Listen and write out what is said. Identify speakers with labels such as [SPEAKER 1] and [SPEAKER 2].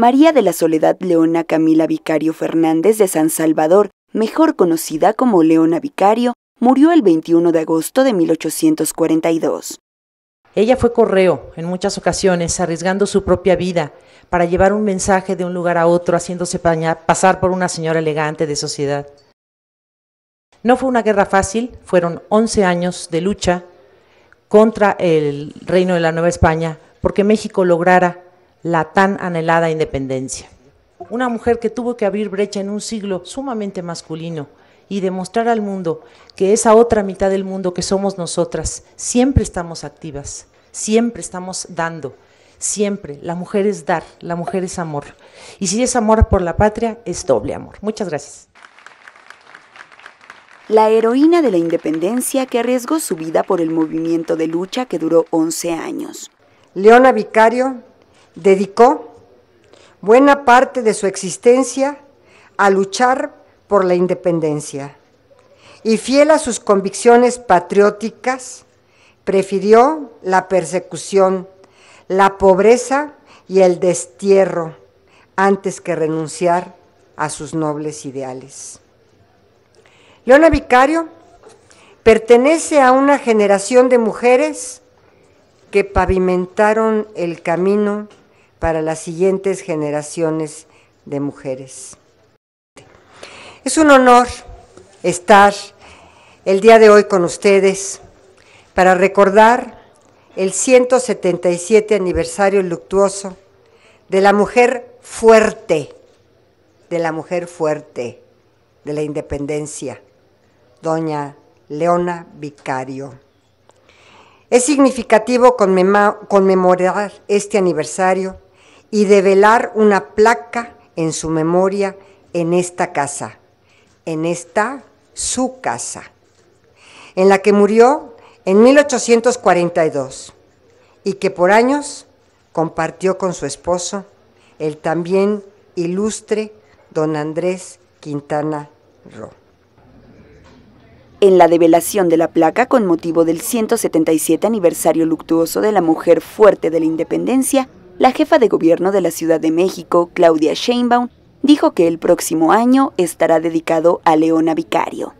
[SPEAKER 1] María de la Soledad Leona Camila Vicario Fernández de San Salvador, mejor conocida como Leona Vicario, murió el 21 de agosto de 1842.
[SPEAKER 2] Ella fue correo en muchas ocasiones, arriesgando su propia vida para llevar un mensaje de un lugar a otro, haciéndose pasar por una señora elegante de sociedad. No fue una guerra fácil, fueron 11 años de lucha contra el reino de la Nueva España porque México lograra la tan anhelada independencia. Una mujer que tuvo que abrir brecha en un siglo sumamente masculino y demostrar al mundo que esa otra mitad del mundo que somos nosotras siempre estamos activas, siempre estamos dando, siempre. La mujer es dar, la mujer es amor. Y si es amor por la patria, es doble amor. Muchas gracias.
[SPEAKER 1] La heroína de la independencia que arriesgó su vida por el movimiento de lucha
[SPEAKER 3] que duró 11 años. Leona Vicario, dedicó buena parte de su existencia a luchar por la independencia y fiel a sus convicciones patrióticas, prefirió la persecución, la pobreza y el destierro antes que renunciar a sus nobles ideales. Leona Vicario pertenece a una generación de mujeres que pavimentaron el camino para las siguientes generaciones de mujeres. Es un honor estar el día de hoy con ustedes para recordar el 177 aniversario luctuoso de la mujer fuerte, de la mujer fuerte de la independencia, doña Leona Vicario. Es significativo conmemorar este aniversario y develar una placa en su memoria en esta casa, en esta su casa, en la que murió en 1842 y que por años compartió con su esposo, el también ilustre don Andrés Quintana Roo.
[SPEAKER 1] En la develación de la placa con motivo del 177 aniversario luctuoso de la mujer fuerte de la independencia, la jefa de gobierno de la Ciudad de México, Claudia Sheinbaum, dijo que el próximo año estará dedicado a Leona Vicario.